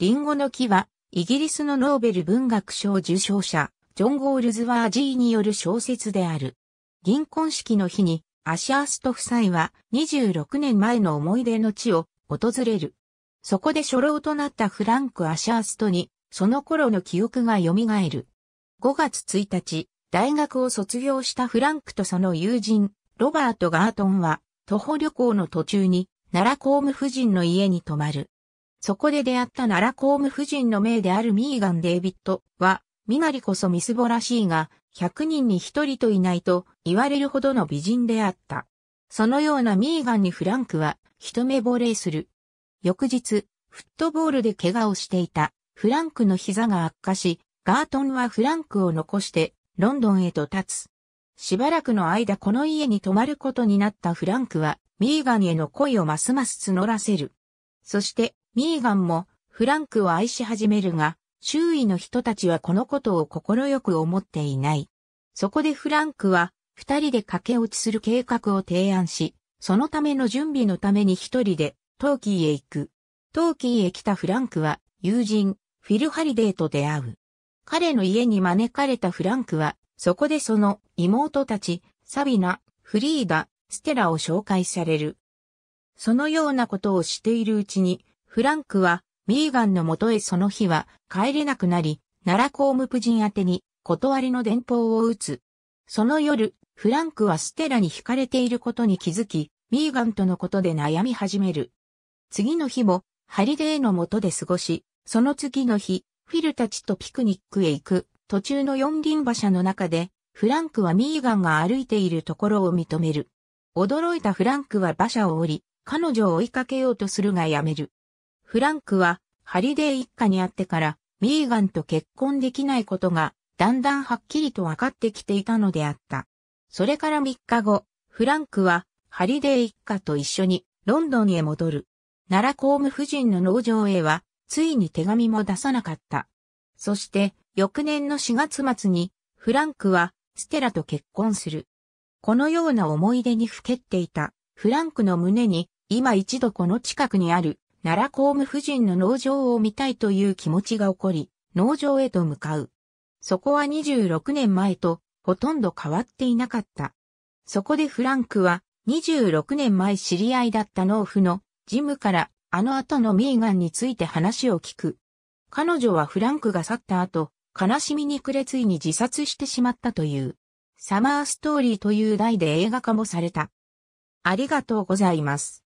リンゴの木は、イギリスのノーベル文学賞受賞者、ジョン・ゴールズワージーによる小説である。銀婚式の日に、アシャースト夫妻は26年前の思い出の地を訪れる。そこで初老となったフランク・アシャーストに、その頃の記憶が蘇る。5月1日、大学を卒業したフランクとその友人、ロバート・ガートンは、徒歩旅行の途中に、奈良公務夫人の家に泊まる。そこで出会った奈良公務夫人の命であるミーガン・デイビットは、身なりこそみすぼらしいが、100人に1人といないと言われるほどの美人であった。そのようなミーガンにフランクは一目惚れする。翌日、フットボールで怪我をしていたフランクの膝が悪化し、ガートンはフランクを残してロンドンへと立つ。しばらくの間この家に泊まることになったフランクはミーガンへの恋をますます募らせる。そしてミーガンもフランクを愛し始めるが、周囲の人たちはこのことを快く思っていない。そこでフランクは、二人で駆け落ちする計画を提案し、そのための準備のために一人でトーキーへ行く。トーキーへ来たフランクは友人フィル・ハリデーと出会う。彼の家に招かれたフランクは、そこでその妹たち、サビナ、フリーダ、ステラを紹介される。そのようなことをしているうちに、フランクは、ミーガンのもとへその日は帰れなくなり、奈良公務婦人宛に断りの電報を打つ。その夜、フランクはステラに惹かれていることに気づき、ミーガンとのことで悩み始める。次の日も、ハリデーのもとで過ごし、その次の日、フィルたちとピクニックへ行く、途中の四輪馬車の中で、フランクはミーガンが歩いているところを認める。驚いたフランクは馬車を降り、彼女を追いかけようとするがやめる。フランクはハリデー一家にあってからミーガンと結婚できないことがだんだんはっきりと分かってきていたのであった。それから3日後、フランクはハリデー一家と一緒にロンドンへ戻る。奈良公務夫人の農場へはついに手紙も出さなかった。そして翌年の4月末にフランクはステラと結婚する。このような思い出にふけっていたフランクの胸に今一度この近くにある奈良公務夫人の農場を見たいという気持ちが起こり、農場へと向かう。そこは26年前とほとんど変わっていなかった。そこでフランクは26年前知り合いだった農夫のジムからあの後のミーガンについて話を聞く。彼女はフランクが去った後、悲しみに暮れついに自殺してしまったという、サマーストーリーという題で映画化もされた。ありがとうございます。